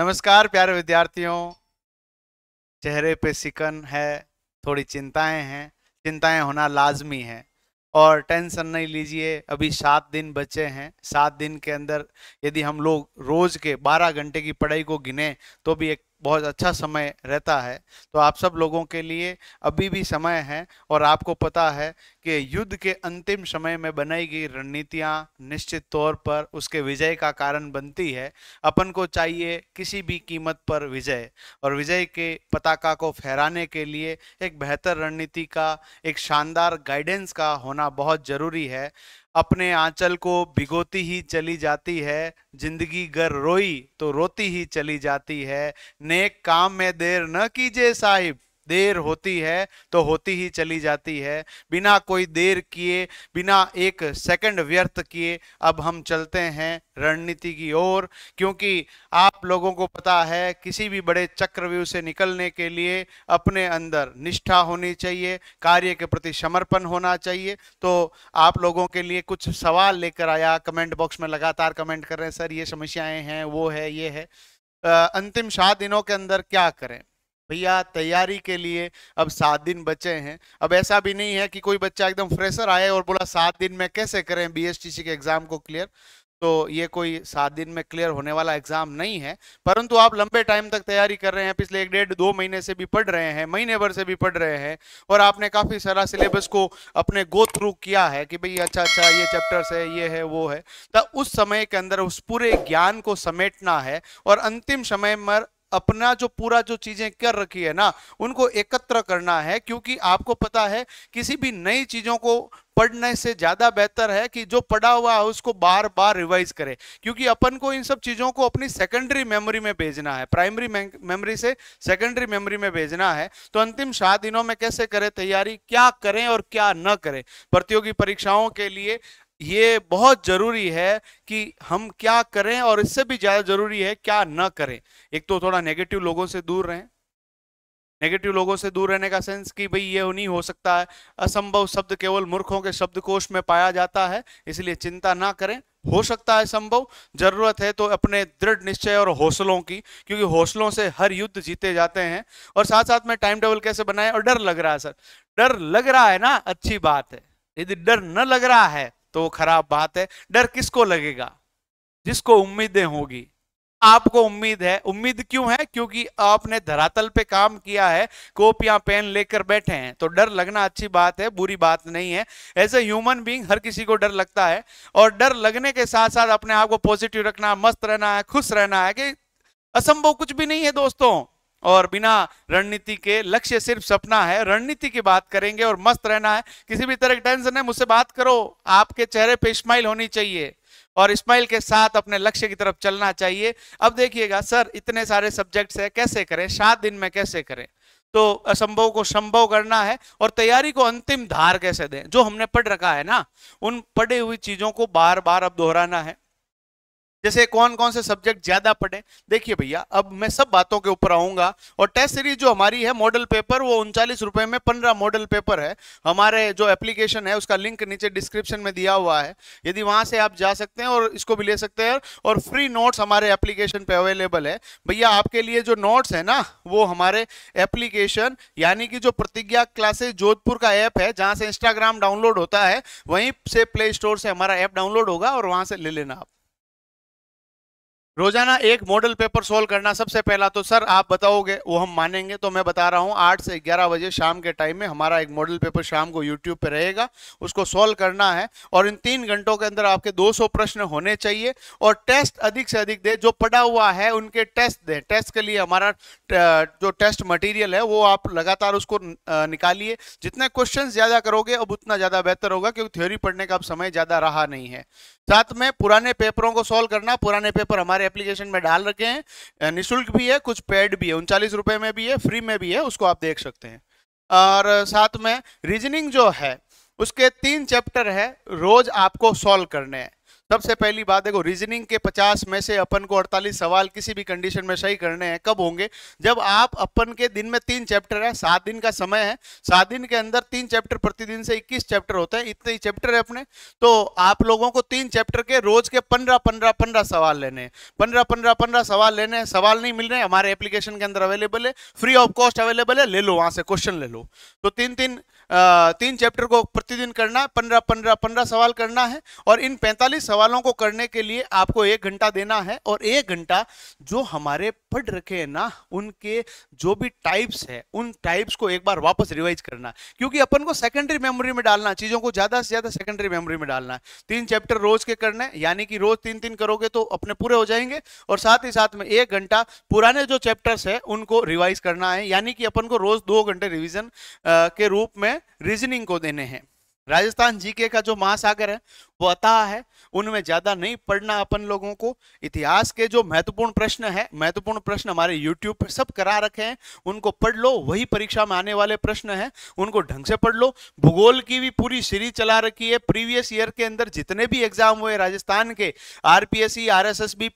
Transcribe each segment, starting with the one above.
नमस्कार प्यारे विद्यार्थियों चेहरे पे सिकन है थोड़ी चिंताएं हैं चिंताएं होना लाजमी है और टेंशन नहीं लीजिए अभी सात दिन बचे हैं सात दिन के अंदर यदि हम लोग रोज़ के बारह घंटे की पढ़ाई को गिने तो भी एक बहुत अच्छा समय रहता है तो आप सब लोगों के लिए अभी भी समय है और आपको पता है कि युद्ध के अंतिम समय में बनाई गई रणनीतियाँ निश्चित तौर पर उसके विजय का कारण बनती है अपन को चाहिए किसी भी कीमत पर विजय और विजय के पताका को फहराने के लिए एक बेहतर रणनीति का एक शानदार गाइडेंस का होना बहुत ज़रूरी है अपने आंचल को भिगोती ही चली जाती है जिंदगी गर रोई तो रोती ही चली जाती है नेक काम में देर न कीजिए साहिब देर होती है तो होती ही चली जाती है बिना कोई देर किए बिना एक सेकंड व्यर्थ किए अब हम चलते हैं रणनीति की ओर क्योंकि आप लोगों को पता है किसी भी बड़े चक्रव्यूह से निकलने के लिए अपने अंदर निष्ठा होनी चाहिए कार्य के प्रति समर्पण होना चाहिए तो आप लोगों के लिए कुछ सवाल लेकर आया कमेंट बॉक्स में लगातार कमेंट कर रहे हैं सर ये समस्याएं हैं वो है ये है आ, अंतिम सात दिनों के अंदर क्या करें भैया तैयारी के लिए अब सात दिन बचे हैं अब ऐसा भी नहीं है कि कोई बच्चा एकदम फ्रेशर आए और बोला सात दिन में कैसे करें बीएसटीसी के एग्जाम को क्लियर तो ये कोई सात दिन में क्लियर होने वाला एग्जाम नहीं है परंतु आप लंबे टाइम तक तैयारी कर रहे हैं पिछले एक डेढ़ दो महीने से भी पढ़ रहे हैं महीने भर से भी पढ़ रहे हैं और आपने काफी सारा सिलेबस को अपने गो थ्रू किया है कि भाई अच्छा अच्छा ये चैप्टर्स है ये है वो है तब तो उस समय के अंदर उस पूरे ज्ञान को समेटना है और अंतिम समय पर अपना जो पूरा जो चीजें कर रखी है ना उनको एकत्र करना है क्योंकि आपको पता है किसी भी नई चीजों को पढ़ने से ज्यादा बेहतर है कि जो पढ़ा हुआ है उसको बार बार रिवाइज करें क्योंकि अपन को इन सब चीजों को अपनी सेकेंडरी मेमोरी में भेजना है प्राइमरी मेमोरी से सेकेंडरी मेमोरी में भेजना है तो अंतिम सात दिनों में कैसे करें तैयारी क्या करें और क्या न करें प्रतियोगी परीक्षाओं के लिए ये बहुत जरूरी है कि हम क्या करें और इससे भी ज्यादा जरूरी है क्या न करें एक तो थोड़ा नेगेटिव लोगों से दूर रहें नेगेटिव लोगों से दूर रहने का सेंस कि भाई ये नहीं हो सकता है असंभव शब्द केवल मूर्खों के शब्दकोश में पाया जाता है इसलिए चिंता ना करें हो सकता है संभव जरूरत है तो अपने दृढ़ निश्चय और हौसलों की क्योंकि हौसलों से हर युद्ध जीते जाते हैं और साथ साथ में टाइम टेबल कैसे बनाए और डर लग रहा है सर डर लग रहा है ना अच्छी बात है यदि डर न लग रहा है तो वो खराब बात है डर किसको लगेगा जिसको उम्मीदें होगी आपको उम्मीद है उम्मीद क्यों है क्योंकि आपने धरातल पे काम किया है कॉपियां पेन लेकर बैठे हैं तो डर लगना अच्छी बात है बुरी बात नहीं है एज ए ह्यूमन बींग हर किसी को डर लगता है और डर लगने के साथ साथ अपने आप को पॉजिटिव रखना मस्त रहना है खुश रहना है कि असंभव कुछ भी नहीं है दोस्तों और बिना रणनीति के लक्ष्य सिर्फ सपना है रणनीति की बात करेंगे और मस्त रहना है किसी भी तरह की टेंशन है मुझसे बात करो आपके चेहरे पे स्माइल होनी चाहिए और स्माइल के साथ अपने लक्ष्य की तरफ चलना चाहिए अब देखिएगा सर इतने सारे सब्जेक्ट्स है कैसे करें सात दिन में कैसे करें तो असंभव को संभव करना है और तैयारी को अंतिम धार कैसे दें जो हमने पढ़ रखा है ना उन पढ़े हुई चीजों को बार बार अब दोहराना है जैसे कौन कौन से सब्जेक्ट ज्यादा पढ़े देखिए भैया अब मैं सब बातों के ऊपर आऊंगा और टेस्ट सीरीज जो हमारी है मॉडल पेपर वो उनचालीस रुपए में पंद्रह मॉडल पेपर है हमारे जो एप्लीकेशन है उसका लिंक नीचे डिस्क्रिप्शन में दिया हुआ है यदि वहां से आप जा सकते हैं और इसको भी ले सकते हैं और फ्री नोट्स हमारे एप्लीकेशन पे अवेलेबल है भैया आपके लिए जो नोट्स है ना वो हमारे एप्लीकेशन यानी कि जो प्रतिज्ञा क्लासेस जोधपुर का ऐप है जहां से इंस्टाग्राम डाउनलोड होता है वहीं से प्ले स्टोर से हमारा ऐप डाउनलोड होगा और वहां से ले लेना आप रोजाना एक मॉडल पेपर सोल्व करना सबसे पहला तो सर आप बताओगे वो हम मानेंगे तो मैं बता रहा हूँ आठ से ग्यारह बजे शाम के टाइम में हमारा एक मॉडल पेपर शाम को यूट्यूब पे रहेगा उसको सोल्व करना है और इन तीन घंटों के अंदर आपके 200 प्रश्न होने चाहिए और टेस्ट अधिक से अधिक दे जो पढ़ा हुआ है उनके टेस्ट दें टेस्ट के लिए हमारा जो टेस्ट मटेरियल है वो आप लगातार उसको निकालिए जितने क्वेश्चन ज्यादा करोगे अब उतना ज्यादा बेहतर होगा क्योंकि थ्योरी पढ़ने का अब समय ज्यादा रहा नहीं है साथ में पुराने पेपरों को सॉल्व करना पुराने पेपर हमारे एप्लीकेशन में डाल रखे हैं निःशुल्क भी है कुछ पेड भी है उनचालीस रुपए में भी है फ्री में भी है उसको आप देख सकते हैं और साथ में रीजनिंग जो है उसके तीन चैप्टर है रोज आपको सॉल्व करने हैं सबसे पहली बात देखो रीजनिंग के 50 में से अपन को 48 सवाल किसी भी कंडीशन में सही करने हैं कब होंगे जब आप अपन के दिन में तीन चैप्टर है सात दिन का समय है सात दिन के अंदर तीन चैप्टर प्रतिदिन से 21 चैप्टर होते हैं इतने ही चैप्टर है अपने तो आप लोगों को तीन चैप्टर के रोज के पंद्रह पंद्रह पंद्रह सवाल लेने हैं पंद्रह पंद्रह पंद्रह सवाल लेने हैं सवाल नहीं मिल रहे हमारे एप्लीकेशन के अंदर अवेलेबल है फ्री ऑफ कॉस्ट अवेलेबल है ले लो वहां से क्वेश्चन ले लो तो तीन तीन तीन चैप्टर को प्रतिदिन करना है पंद्रह पंद्रह पंद्रह सवाल करना है और इन पैंतालीस सवालों को करने के लिए आपको एक घंटा देना है और एक घंटा जो हमारे पढ़ रखे हैं ना उनके जो भी टाइप्स है उन टाइप्स को एक बार वापस रिवाइज करना क्योंकि अपन को सेकेंडरी मेमोरी में डालना चीज़ों को ज़्यादा से ज़्यादा सेकेंडरी मेमोरी में डालना है तीन चैप्टर रोज के करने यानी कि रोज तीन तीन करोगे तो अपने पूरे हो जाएंगे और साथ ही साथ में एक घंटा पुराने जो चैप्टर्स है उनको रिवाइज करना है यानी कि अपन को रोज दो घंटे रिविजन के रूप में रीजनिंग को देने हैं राजस्थान जीके का जो महासागर है वो अतः है उनमें ज्यादा नहीं पढ़ना अपन लोगों को इतिहास के जो महत्वपूर्ण प्रश्न है महत्वपूर्ण प्रश्न हमारे यूट्यूब पर सब करा रखे हैं उनको पढ़ लो वही परीक्षा में आने वाले प्रश्न है उनको ढंग से पढ़ लो भूगोल की भी पूरी सीरीज चला रखी है प्रीवियस ईयर के अंदर जितने भी एग्जाम हुए राजस्थान के आरपीएससी आरएसएसबी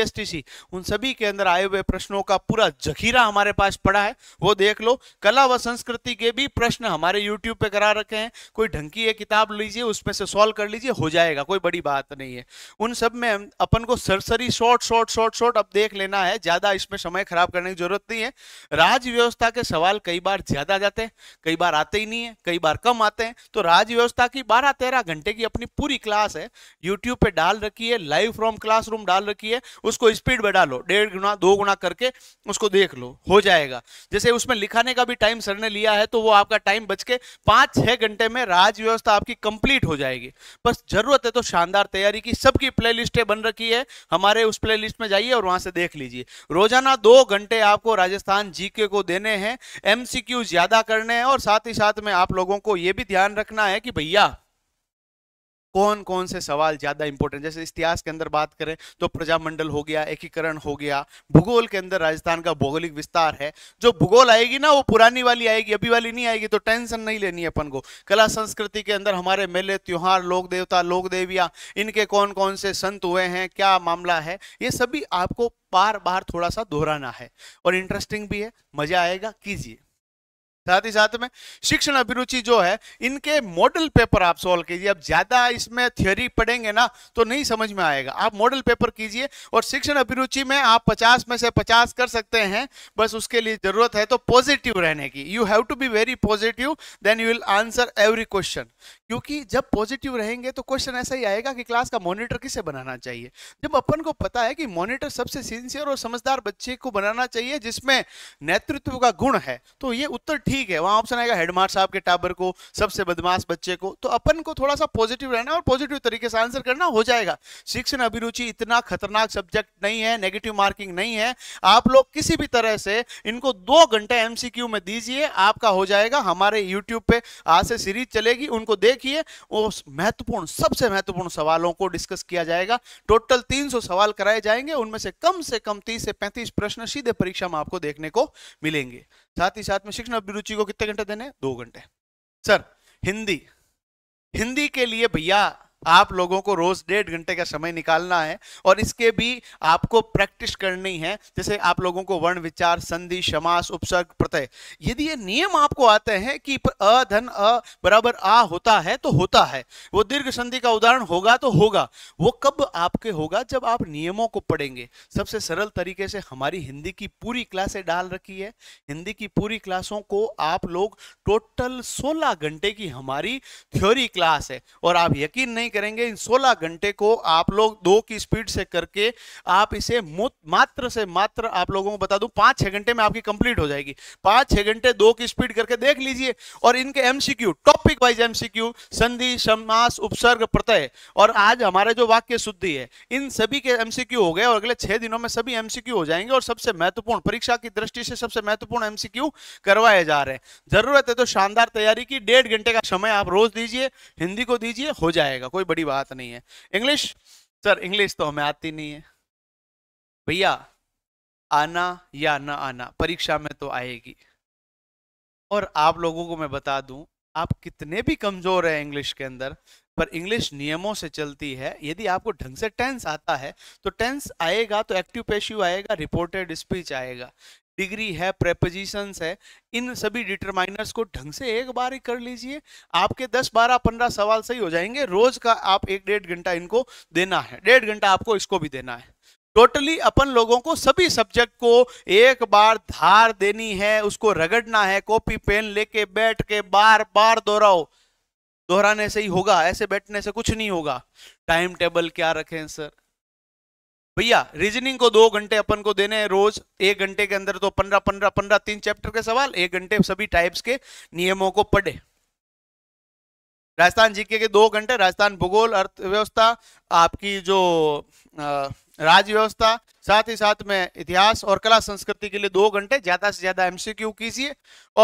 एस सी उन सभी के अंदर आए हुए प्रश्नों का पूरा जखीरा हमारे पास पड़ा है वो देख लो कला व संस्कृति के भी प्रश्न हमारे यूट्यूब पे करा रखे हैं कोई कोई ढंग की एक किताब लीजिए उसमें से सॉल्व कर लीजिए हो जाएगा कोई बड़ी बात नहीं है उन सब में अपन को सरसरी शॉर्ट शॉर्ट शॉर्ट शॉर्ट अब देख लेना है ज़्यादा इसमें समय खराब करने की जरूरत नहीं है राज्य व्यवस्था के सवाल कई बार ज़्यादा जाते हैं कई बार आते ही नहीं है कई बार कम आते हैं तो राज्य व्यवस्था की बारह तेरह घंटे की अपनी पूरी क्लास है यूट्यूब पर डाल रखी है लाइव फ्रॉम क्लास डाल रखी है उसको स्पीड बढ़ा लो डेढ़ गुना दो गुना करके उसको देख लो हो जाएगा जैसे उसमें लिखाने का भी टाइम सर ने लिया है तो वो आपका टाइम बच के पांच छह घंटे में आज व्यवस्था आपकी कंप्लीट हो जाएगी बस जरूरत है तो शानदार तैयारी की सबकी प्ले लिस्टें बन रखी है हमारे उस प्ले लिस्ट में जाइए और वहां से देख लीजिए रोजाना दो घंटे आपको राजस्थान जीके को देने हैं एमसीक्यू ज्यादा करने हैं और साथ ही साथ में आप लोगों को यह भी ध्यान रखना है कि भैया कौन कौन से सवाल ज़्यादा इंपॉर्टेंट जैसे इतिहास के अंदर बात करें तो प्रजामंडल हो गया एकीकरण हो गया भूगोल के अंदर राजस्थान का भौगोलिक विस्तार है जो भूगोल आएगी ना वो पुरानी वाली आएगी अभी वाली नहीं आएगी तो टेंशन नहीं लेनी है अपन को कला संस्कृति के अंदर हमारे मेले त्योहार लोक देवता लोक देवियाँ इनके कौन कौन से संत हुए हैं क्या मामला है ये सभी आपको बार बार थोड़ा सा दोहराना है और इंटरेस्टिंग भी है मजा आएगा कीजिए साथ ही साथ में शिक्षण अभिरुचि जो है इनके मॉडल पेपर आप सॉल्व कीजिए अब ज्यादा इसमें थ्योरी पढ़ेंगे ना तो नहीं समझ में आएगा आप मॉडल पेपर कीजिए और शिक्षण अभिरुचि में आप 50 में से 50 कर सकते हैं बस उसके लिए जरूरत है तो पॉजिटिव रहने की you have to be very positive then you will answer every question क्योंकि जब पॉजिटिव रहेंगे तो क्वेश्चन ऐसा ही आएगा कि क्लास का मॉनिटर किसे बनाना चाहिए जब अपन को पता है कि मॉनिटर सबसे सिंसियर और समझदार बच्चे को बनाना चाहिए जिसमें नेतृत्व का गुण है तो ये उत्तर ठीक ठीक है वहां ऑप्शन आएगा हेडमास्टर साहब के टाबर को सबसे बदमाश बच्चे को तो अपन को थोड़ा सा पॉजिटिव रहना और पॉजिटिव तरीके से आंसर करना हो जाएगा शिक्षण अभिरुचि इतना खतरनाक सब्जेक्ट नहीं है नेगेटिव मार्किंग नहीं है आप लोग किसी भी तरह से इनको दो घंटे एमसीक्यू में दीजिए आपका हो जाएगा हमारे यूट्यूब पे आज से सीरीज चलेगी उनको देखिए उस महत्वपूर्ण सबसे महत्वपूर्ण सवालों को डिस्कस किया जाएगा टोटल तीन सवाल कराए जाएंगे उनमें से कम से कम तीस से पैंतीस प्रश्न सीधे परीक्षा में आपको देखने को मिलेंगे साथ ही साथ में शिक्षण अभिरुचि को कितने घंटे देने दो घंटे सर हिंदी हिंदी के लिए भैया आप लोगों को रोज डेढ़ घंटे का समय निकालना है और इसके भी आपको प्रैक्टिस करनी है जैसे आप लोगों को वर्ण विचार संधि समास उपसर्ग प्रत्यय यदि ये नियम आपको आते हैं कि अ धन अ बराबर आ होता है तो होता है वो दीर्घ संधि का उदाहरण होगा तो होगा वो कब आपके होगा जब आप नियमों को पढ़ेंगे सबसे सरल तरीके से हमारी हिंदी की पूरी क्लासें डाल रखी है हिंदी की पूरी क्लासों को आप लोग टोटल सोलह घंटे की हमारी थ्योरी क्लास है और आप यकीन नहीं करेंगे इन 16 घंटे को आप लोग दो की स्पीड से करके आप इसे मात्र से मात्र आप लोगों को बता दूं पांच छह घंटे में आपकी कंप्लीट हो जाएगी पांच छह घंटे दो की स्पीड करके देख लीजिए और इनके एमसीक्यू टॉपिक वाइज एमसीक्यू संधि समास उपसर्ग प्रत्यय और आज हमारे जो वाक्य शुद्धि है इन सभी के एमसीक्यू हो गए और अगले छह दिनों में सभी एमसीक्यू हो जाएंगे और सबसे महत्वपूर्ण परीक्षा की दृष्टि से सबसे महत्वपूर्ण एमसीक्यू करवाए जा रहे हैं जरूरत है तो शानदार तैयारी की डेढ़ घंटे का समय आप रोज दीजिए हिंदी को दीजिए हो जाएगा कोई बड़ी बात नहीं है इंग्लिश सर इंग्लिश तो हमें आती नहीं है भैया आना या ना आना परीक्षा में तो आएगी और आप लोगों को मैं बता दूं आप कितने भी कमजोर हैं इंग्लिश के अंदर पर इंग्लिश नियमों से चलती है यदि आपको ढंग से टेंस आता है तो टेंस आएगा तो एक्टिव पेशिव आएगा रिपोर्टेड स्पीच आएगा डिग्री है प्रेपोजिशंस है इन सभी डिटरमाइनर्स को ढंग से एक बार ही कर लीजिए आपके 10 12 15 सवाल सही हो जाएंगे रोज का आप एक डेढ़ घंटा इनको देना है डेढ़ घंटा आपको इसको भी देना है टोटली अपन लोगों को सभी सब्जेक्ट को एक बार धार देनी है उसको रगड़ना है कॉपी पेन लेके बैठ के बार बार दोहराओ दोहराने से ही होगा ऐसे बैठने से कुछ नहीं होगा टाइम टेबल क्या रखें सर भैया रीजनिंग को दो घंटे अपन को देने हैं रोज एक घंटे के अंदर तो पंद्रह पंद्रह पंद्रह तीन चैप्टर के सवाल एक घंटे सभी टाइप्स के नियमों को पढ़े राजस्थान जीके के दो घंटे राजस्थान भूगोल अर्थव्यवस्था आपकी जो आ, राज्य व्यवस्था साथ ही साथ में इतिहास और कला संस्कृति के लिए दो घंटे ज्यादा से ज्यादा एमसीक्यू कीजिए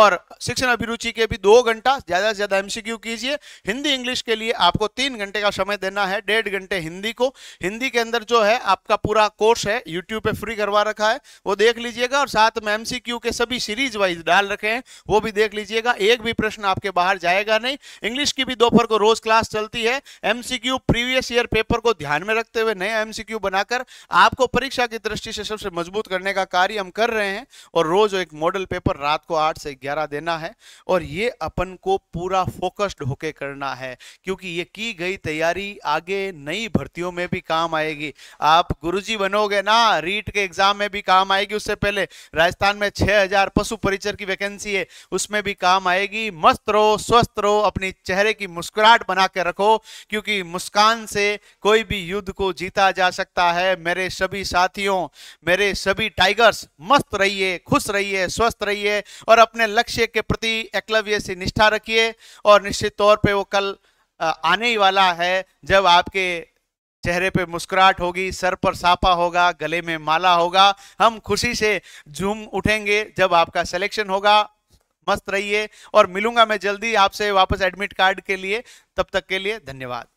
और शिक्षण अभिरुचि के भी दो घंटा ज्यादा से ज्यादा एमसीक्यू कीजिए हिंदी इंग्लिश के लिए आपको तीन घंटे का समय देना है डेढ़ घंटे हिंदी को हिंदी के अंदर जो है आपका पूरा कोर्स है यूट्यूब पे फ्री करवा रखा है वो देख लीजिएगा और साथ में एमसीक्यू के सभी सीरीज वाइज डाल रखे हैं वो भी देख लीजिएगा एक भी प्रश्न आपके बाहर जाएगा नहीं इंग्लिश की भी दोपहर को रोज क्लास चलती है एमसीक्यू प्रीवियस ईयर पेपर को ध्यान में रखते हुए नया एमसीक्यू बनाकर लगाकर आपको परीक्षा की दृष्टि से सबसे मजबूत करने का कार्य हम कर रहे हैं और रोज एक मॉडल पेपर रात को आठ से ग्यारह देना है और ये अपन को पूरा फोकस्ड होके करना है क्योंकि ये की गई तैयारी आगे नई भर्तियों में भी काम आएगी आप गुरुजी बनोगे ना रीट के एग्जाम में भी काम आएगी उससे पहले राजस्थान में 6000 पशु परिचर की वैकेंसी है उसमें भी काम आएगी मस्त रहो स्वस्थ रहो अपने चेहरे की मुस्कुराहट बना के रखो क्योंकि मुस्कान से कोई भी युद्ध को जीता जा सकता है है मेरे सभी साथियों मेरे सभी टाइगर्स मस्त रहिए खुश रहिए स्वस्थ रहिए और अपने लक्ष्य के प्रति एकलव्य से निष्ठा रखिए और निश्चित तौर पे वो कल आने ही वाला है जब आपके चेहरे पे मुस्कुराहट होगी सर पर सापा होगा गले में माला होगा हम खुशी से झूम उठेंगे जब आपका सिलेक्शन होगा मस्त रहिए और मिलूंगा मैं जल्दी आपसे वापस एडमिट कार्ड के लिए तब तक के लिए धन्यवाद